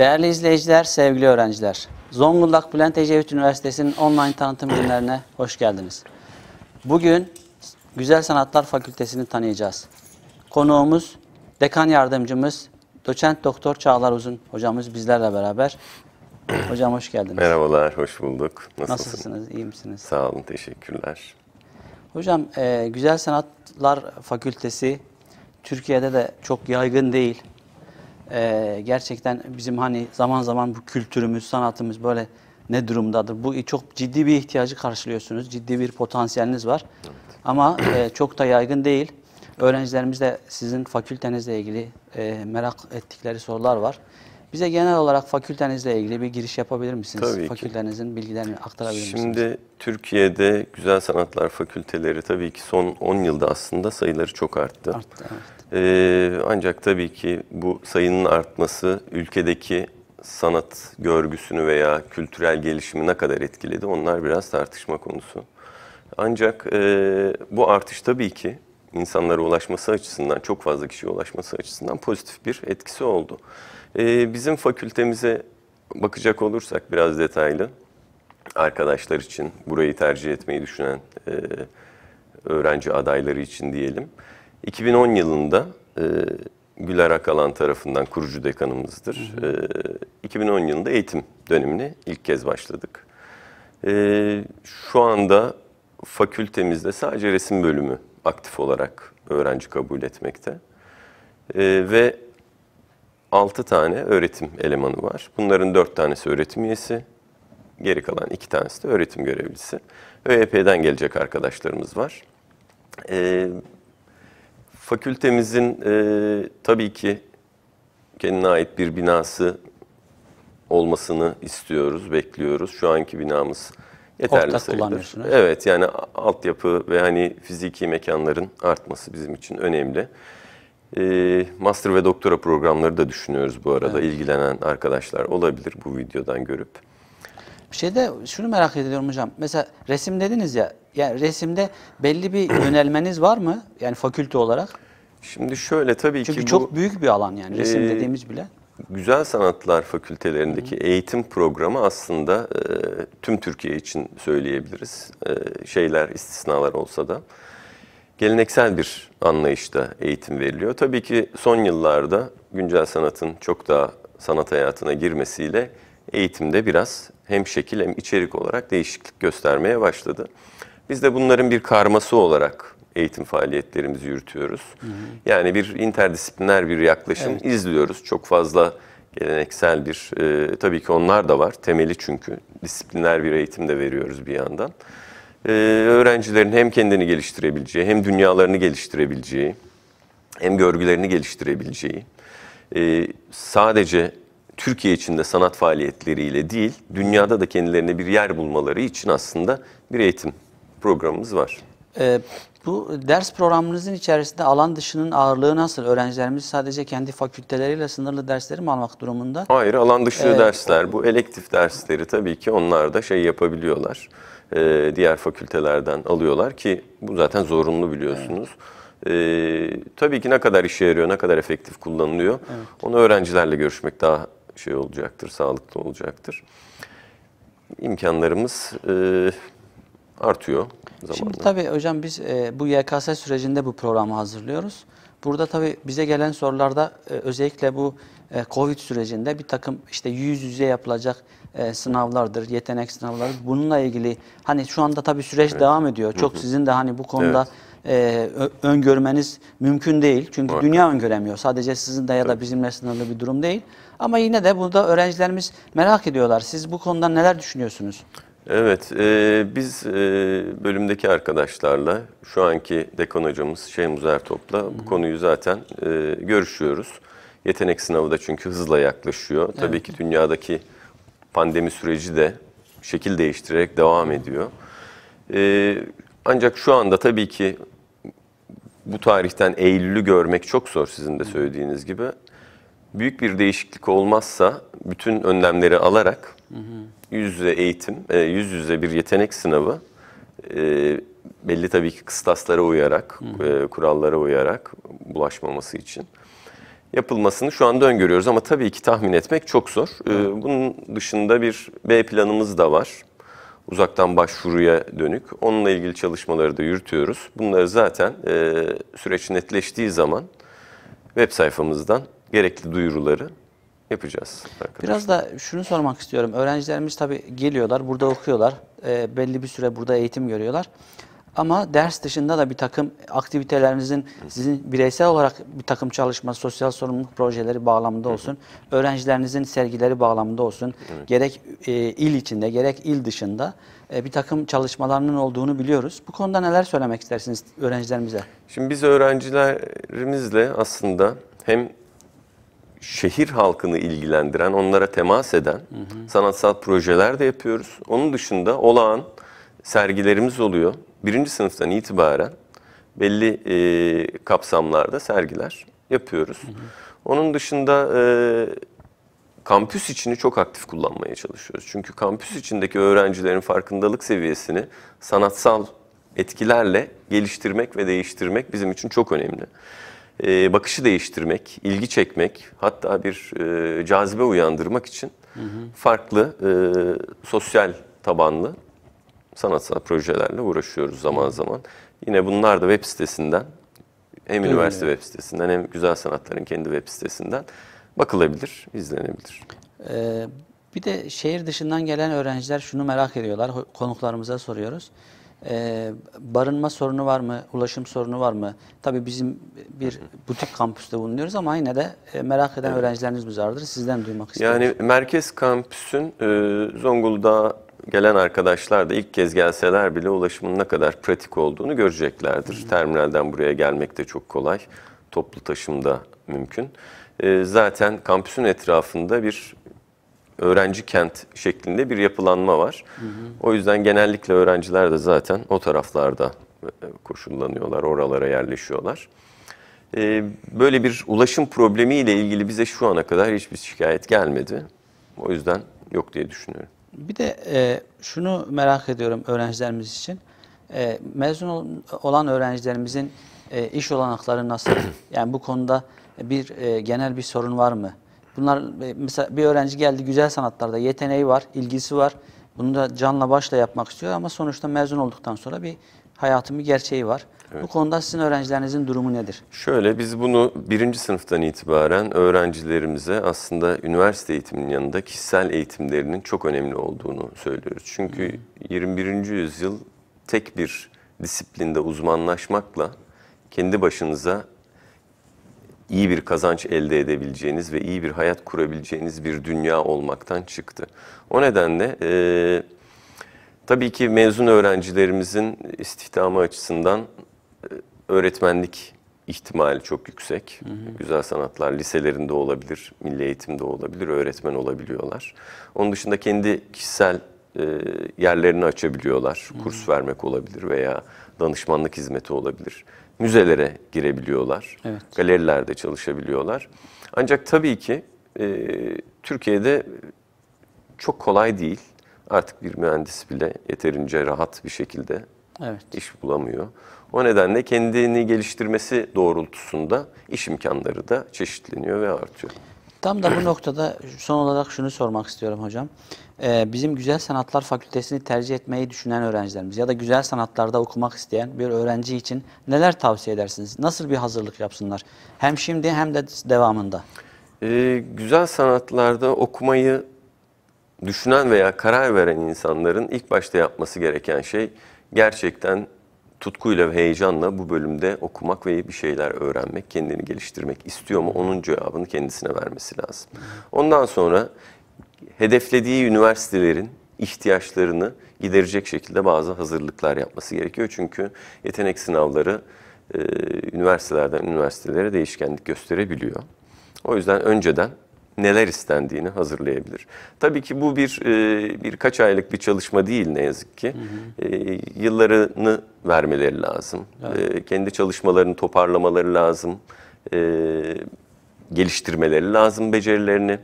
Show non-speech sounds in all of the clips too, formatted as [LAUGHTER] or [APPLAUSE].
Değerli izleyiciler, sevgili öğrenciler. Zonguldak Bülent Ecevit Üniversitesi'nin online tanıtım günlerine hoş geldiniz. Bugün Güzel Sanatlar Fakültesini tanıyacağız. Konuğumuz, dekan yardımcımız, doçent doktor Çağlar Uzun hocamız bizlerle beraber. Hocam hoş geldiniz. Merhabalar, hoş bulduk. Nasılsınız? Nasılsınız, iyi misiniz? Sağ olun, teşekkürler. Hocam, e, Güzel Sanatlar Fakültesi Türkiye'de de çok yaygın değil e, gerçekten bizim hani zaman zaman bu kültürümüz, sanatımız böyle ne durumdadır? Bu çok ciddi bir ihtiyacı karşılıyorsunuz. Ciddi bir potansiyeliniz var. Evet. Ama e, çok da yaygın değil. Öğrencilerimiz de sizin fakültenizle ilgili e, merak ettikleri sorular var. Bize genel olarak fakültenizle ilgili bir giriş yapabilir misiniz? Tabii Fakültenizin ki. bilgilerini aktarabilir Şimdi, misiniz? Şimdi Türkiye'de Güzel Sanatlar Fakülteleri tabii ki son 10 yılda aslında sayıları çok arttı. Arttı, evet. Ee, ancak tabii ki bu sayının artması ülkedeki sanat görgüsünü veya kültürel gelişimi ne kadar etkiledi onlar biraz tartışma konusu. Ancak e, bu artış tabii ki insanlara ulaşması açısından, çok fazla kişiye ulaşması açısından pozitif bir etkisi oldu. E, bizim fakültemize bakacak olursak biraz detaylı, arkadaşlar için, burayı tercih etmeyi düşünen e, öğrenci adayları için diyelim. 2010 yılında e, Güler Akalan tarafından kurucu dekanımızdır. Hı hı. E, 2010 yılında eğitim dönemini ilk kez başladık. E, şu anda fakültemizde sadece resim bölümü aktif olarak öğrenci kabul etmekte. E, ve 6 tane öğretim elemanı var. Bunların 4 tanesi öğretim üyesi, geri kalan 2 tanesi de öğretim görevlisi. ÖYP'den gelecek arkadaşlarımız var. E, Fakültemizin e, tabii ki kendine ait bir binası olmasını istiyoruz, bekliyoruz. Şu anki binamız yeterli Ortak sayılır. Evet yani altyapı ve hani fiziki mekanların artması bizim için önemli. E, master ve doktora programları da düşünüyoruz bu arada. Evet. İlgilenen arkadaşlar olabilir bu videodan görüp. Bir şeyde şunu merak ediyorum hocam. Mesela resim dediniz ya yani resimde belli bir yönelmeniz var mı? Yani fakülte olarak. Şimdi şöyle tabii Çünkü ki Çünkü çok büyük bir alan yani resim e, dediğimiz bile. Güzel Sanatlar Fakültelerindeki Hı. eğitim programı aslında e, tüm Türkiye için söyleyebiliriz. E, şeyler istisnalar olsa da geleneksel bir anlayışta eğitim veriliyor. Tabii ki son yıllarda güncel sanatın çok daha sanat hayatına girmesiyle eğitimde biraz hem şekil hem içerik olarak değişiklik göstermeye başladı. Biz de bunların bir karması olarak eğitim faaliyetlerimizi yürütüyoruz. Hı hı. Yani bir interdisipliner bir yaklaşım evet. izliyoruz. Çok fazla geleneksel bir, e, tabii ki onlar da var. Temeli çünkü disipliner bir eğitim de veriyoruz bir yandan. E, öğrencilerin hem kendini geliştirebileceği, hem dünyalarını geliştirebileceği, hem görgülerini geliştirebileceği, e, sadece Türkiye içinde sanat faaliyetleriyle değil, dünyada da kendilerine bir yer bulmaları için aslında bir eğitim programımız var. Ee, bu ders programınızın içerisinde alan dışının ağırlığı nasıl? Öğrencilerimiz sadece kendi fakülteleriyle sınırlı dersleri mi almak durumunda? Hayır, alan dışı ee, dersler. Bu elektif dersleri tabii ki onlar da şey yapabiliyorlar. Ee, diğer fakültelerden alıyorlar ki bu zaten zorunlu biliyorsunuz. Evet. Ee, tabii ki ne kadar işe yarıyor, ne kadar efektif kullanılıyor. Evet. Onu öğrencilerle görüşmek daha şey olacaktır, sağlıklı olacaktır. İmkanlarımız... E, artıyor zamanla. Şimdi tabii hocam biz e, bu YKS sürecinde bu programı hazırlıyoruz. Burada tabii bize gelen sorularda e, özellikle bu e, Covid sürecinde bir takım işte yüz yüze yapılacak e, sınavlardır, yetenek sınavları. Bununla ilgili hani şu anda tabii süreç evet. devam ediyor. Çok Hı -hı. sizin de hani bu konuda evet e, öngörmeniz mümkün değil. Çünkü Muhakkak. dünya öngöremiyor. Sadece sizin de ya da bizimle sınırlı bir durum değil. Ama yine de burada öğrencilerimiz merak ediyorlar. Siz bu konuda neler düşünüyorsunuz? Evet, e, biz e, bölümdeki arkadaşlarla, şu anki dekan hocamız Şeyh Muzer Top'la bu konuyu zaten e, görüşüyoruz. Yetenek sınavı da çünkü hızla yaklaşıyor. Evet. Tabii ki dünyadaki pandemi süreci de şekil değiştirerek devam ediyor. E, ancak şu anda tabii ki bu tarihten Eylül'ü görmek çok zor sizin de söylediğiniz gibi büyük bir değişiklik olmazsa bütün önlemleri alarak hı yüz yüze eğitim, e, yüz yüze bir yetenek sınavı e, belli tabii ki kıstaslara uyarak, e, kurallara uyarak bulaşmaması için yapılmasını şu anda öngörüyoruz. Ama tabii ki tahmin etmek çok zor. E, bunun dışında bir B planımız da var. Uzaktan başvuruya dönük. Onunla ilgili çalışmaları da yürütüyoruz. Bunları zaten e, süreç netleştiği zaman web sayfamızdan gerekli duyuruları yapacağız. Arkadaşlar. Biraz da şunu sormak istiyorum. Öğrencilerimiz tabii geliyorlar, burada okuyorlar. E, belli bir süre burada eğitim görüyorlar. Ama ders dışında da bir takım aktivitelerinizin sizin bireysel olarak bir takım çalışma, sosyal sorumluluk projeleri bağlamında olsun, öğrencilerinizin sergileri bağlamında olsun, evet. gerek e, il içinde gerek il dışında e, bir takım çalışmalarının olduğunu biliyoruz. Bu konuda neler söylemek istersiniz öğrencilerimize? Şimdi biz öğrencilerimizle aslında hem şehir halkını ilgilendiren, onlara temas eden hı hı. sanatsal projeler de yapıyoruz. Onun dışında olağan sergilerimiz oluyor. Birinci sınıftan itibaren belli e, kapsamlarda sergiler yapıyoruz. Hı hı. Onun dışında e, kampüs içini çok aktif kullanmaya çalışıyoruz. Çünkü kampüs içindeki öğrencilerin farkındalık seviyesini sanatsal etkilerle geliştirmek ve değiştirmek bizim için çok önemli e, bakışı değiştirmek, ilgi çekmek, hatta bir e, cazibe uyandırmak için hı hı. farklı e, sosyal tabanlı sanatsal projelerle uğraşıyoruz zaman zaman. Yine bunlar da web sitesinden, hem Değil üniversite mi? web sitesinden hem Güzel Sanatların kendi web sitesinden bakılabilir, izlenebilir. Ee, bir de şehir dışından gelen öğrenciler şunu merak ediyorlar, konuklarımıza soruyoruz. Ee, barınma sorunu var mı? Ulaşım sorunu var mı? Tabii bizim bir butik kampüste bulunuyoruz ama yine de e, merak eden evet. öğrencilerimiz vardır. Sizden duymak istiyoruz. Yani merkez kampüsün e, Zonguldak'a gelen arkadaşlar da ilk kez gelseler bile ulaşımın ne kadar pratik olduğunu göreceklerdir. Hı. Terminalden buraya gelmek de çok kolay. Toplu taşım da mümkün. E, zaten kampüsün etrafında bir öğrenci kent şeklinde bir yapılanma var. Hı hı. O yüzden genellikle öğrenciler de zaten o taraflarda e, koşullanıyorlar, oralara yerleşiyorlar. E, böyle bir ulaşım problemiyle ilgili bize şu ana kadar hiçbir şikayet gelmedi. O yüzden yok diye düşünüyorum. Bir de e, şunu merak ediyorum öğrencilerimiz için. E, mezun olan öğrencilerimizin e, iş olanakları nasıl? [CLEARS THROAT] Yani bu konuda bir e, genel bir sorun var mı? Bunlar e, mesela bir öğrenci geldi güzel sanatlarda yeteneği var, ilgisi var. Bunu da canla başla yapmak istiyor ama sonuçta mezun olduktan sonra bir hayatın bir gerçeği var. Evet. Bu konuda sizin öğrencilerinizin durumu nedir? Şöyle biz bunu birinci sınıftan itibaren öğrencilerimize aslında üniversite eğitiminin yanında kişisel eğitimlerinin çok önemli olduğunu söylüyoruz. Çünkü hmm. 21. yüzyıl tek bir disiplinde uzmanlaşmakla kendi başınıza iyi bir kazanç elde edebileceğiniz ve iyi bir hayat kurabileceğiniz bir dünya olmaktan çıktı. O nedenle e, tabii ki mezun öğrencilerimizin istihdamı açısından e, öğretmenlik ihtimali çok yüksek. Hı hı. Güzel sanatlar liselerinde olabilir, milli eğitimde olabilir, öğretmen olabiliyorlar. Onun dışında kendi kişisel e, yerlerini açabiliyorlar. Hı hı. Kurs vermek olabilir veya danışmanlık hizmeti olabilir müzelere girebiliyorlar, evet. galerilerde çalışabiliyorlar. Ancak tabii ki e, Türkiye'de çok kolay değil. Artık bir mühendis bile yeterince rahat bir şekilde evet. iş bulamıyor. O nedenle kendini geliştirmesi doğrultusunda iş imkanları da çeşitleniyor ve artıyor. Tam da bu noktada son olarak şunu sormak istiyorum hocam e, bizim Güzel Sanatlar Fakültesini tercih etmeyi düşünen öğrencilerimiz ya da güzel sanatlarda okumak isteyen bir öğrenci için neler tavsiye edersiniz? Nasıl bir hazırlık yapsınlar? Hem şimdi hem de devamında. Ee, güzel sanatlarda okumayı düşünen veya karar veren insanların ilk başta yapması gereken şey gerçekten tutkuyla ve heyecanla bu bölümde okumak ve bir şeyler öğrenmek, kendini geliştirmek istiyor mu onun cevabını kendisine vermesi lazım. Ondan sonra hedeflediği üniversitelerin ihtiyaçlarını giderecek şekilde bazı hazırlıklar yapması gerekiyor. Çünkü yetenek sınavları e, üniversitelerden üniversitelere değişkenlik gösterebiliyor. O yüzden önceden neler istendiğini hazırlayabilir. Tabii ki bu bir e, birkaç aylık bir çalışma değil ne yazık ki. Hı hı. E, yıllarını vermeleri lazım. Evet. E, kendi çalışmalarını toparlamaları lazım. E, geliştirmeleri lazım becerilerini.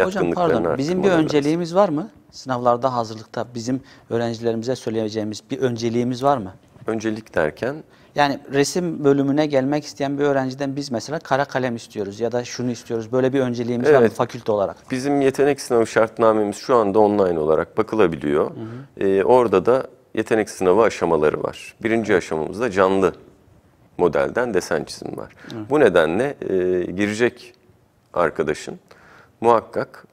Hocam pardon bizim bir önceliğimiz var mı? Sınavlarda hazırlıkta bizim öğrencilerimize söyleyeceğimiz bir önceliğimiz var mı? Öncelik derken? Yani resim bölümüne gelmek isteyen bir öğrenciden biz mesela kara kalem istiyoruz ya da şunu istiyoruz. Böyle bir önceliğimiz evet, var mı fakülte olarak? Bizim yetenek sınavı şartnamemiz şu anda online olarak bakılabiliyor. Hı hı. Ee, orada da yetenek sınavı aşamaları var. Birinci aşamamızda canlı modelden desen çizim var. Hı. Bu nedenle e, girecek arkadaşın muhakkak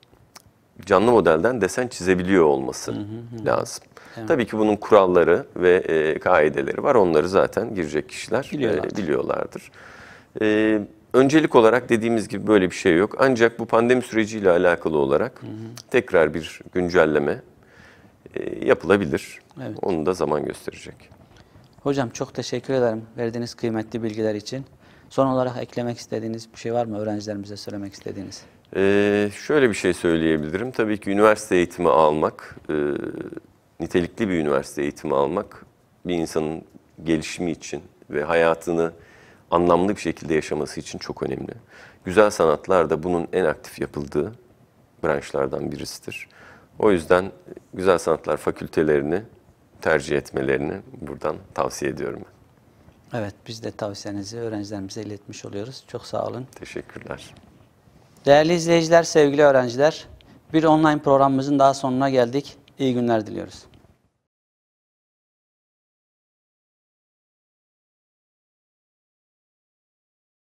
canlı modelden desen çizebiliyor olması hı hı hı. lazım. Evet. Tabii ki bunun kuralları ve e, kaideleri var. Onları zaten girecek kişiler e, biliyorlardır. E, biliyorlardır. E, öncelik olarak dediğimiz gibi böyle bir şey yok. Ancak bu pandemi süreciyle alakalı olarak hı hı. tekrar bir güncelleme e, yapılabilir. Evet. Onu da zaman gösterecek. Hocam çok teşekkür ederim verdiğiniz kıymetli bilgiler için. Son olarak eklemek istediğiniz bir şey var mı öğrencilerimize söylemek istediğiniz? Ee, şöyle bir şey söyleyebilirim. Tabii ki üniversite eğitimi almak, e, nitelikli bir üniversite eğitimi almak bir insanın gelişimi için ve hayatını anlamlı bir şekilde yaşaması için çok önemli. Güzel sanatlar da bunun en aktif yapıldığı branşlardan birisidir. O yüzden Güzel Sanatlar Fakültelerini tercih etmelerini buradan tavsiye ediyorum ben. Evet biz de tavsiyenizi öğrencilerimize iletmiş oluyoruz. Çok sağ olun. Teşekkürler. Değerli izleyiciler, sevgili öğrenciler, bir online programımızın daha sonuna geldik. İyi günler diliyoruz.